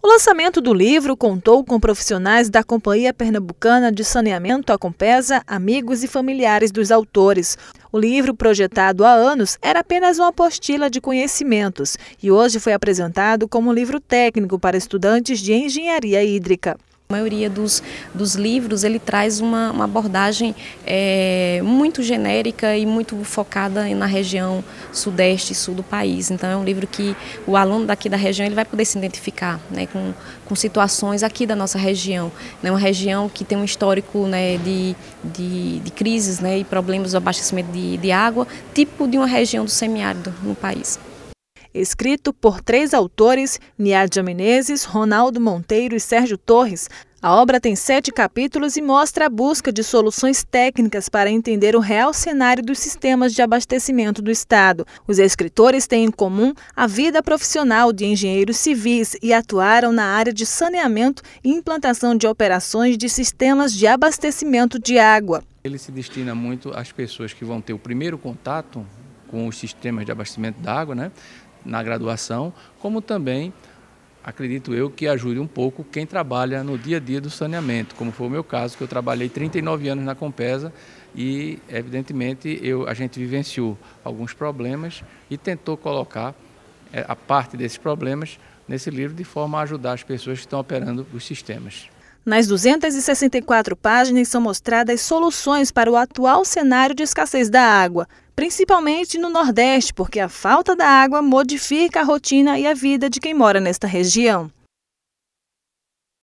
O lançamento do livro contou com profissionais da Companhia Pernambucana de Saneamento, a Compesa, amigos e familiares dos autores. O livro, projetado há anos, era apenas uma apostila de conhecimentos e hoje foi apresentado como livro técnico para estudantes de engenharia hídrica. A maioria dos, dos livros ele traz uma, uma abordagem é, muito genérica e muito focada na região sudeste e sul do país. Então é um livro que o aluno daqui da região ele vai poder se identificar né, com, com situações aqui da nossa região. Né, uma região que tem um histórico né, de, de, de crises né, e problemas do abastecimento de, de água, tipo de uma região do semiárido no país escrito por três autores, Niadia Menezes, Ronaldo Monteiro e Sérgio Torres, a obra tem sete capítulos e mostra a busca de soluções técnicas para entender o real cenário dos sistemas de abastecimento do Estado. Os escritores têm em comum a vida profissional de engenheiros civis e atuaram na área de saneamento e implantação de operações de sistemas de abastecimento de água. Ele se destina muito às pessoas que vão ter o primeiro contato com os sistemas de abastecimento de água, né? na graduação, como também acredito eu que ajude um pouco quem trabalha no dia a dia do saneamento, como foi o meu caso, que eu trabalhei 39 anos na Compesa e, evidentemente, eu, a gente vivenciou alguns problemas e tentou colocar eh, a parte desses problemas nesse livro de forma a ajudar as pessoas que estão operando os sistemas. Nas 264 páginas são mostradas soluções para o atual cenário de escassez da água, principalmente no Nordeste, porque a falta da água modifica a rotina e a vida de quem mora nesta região.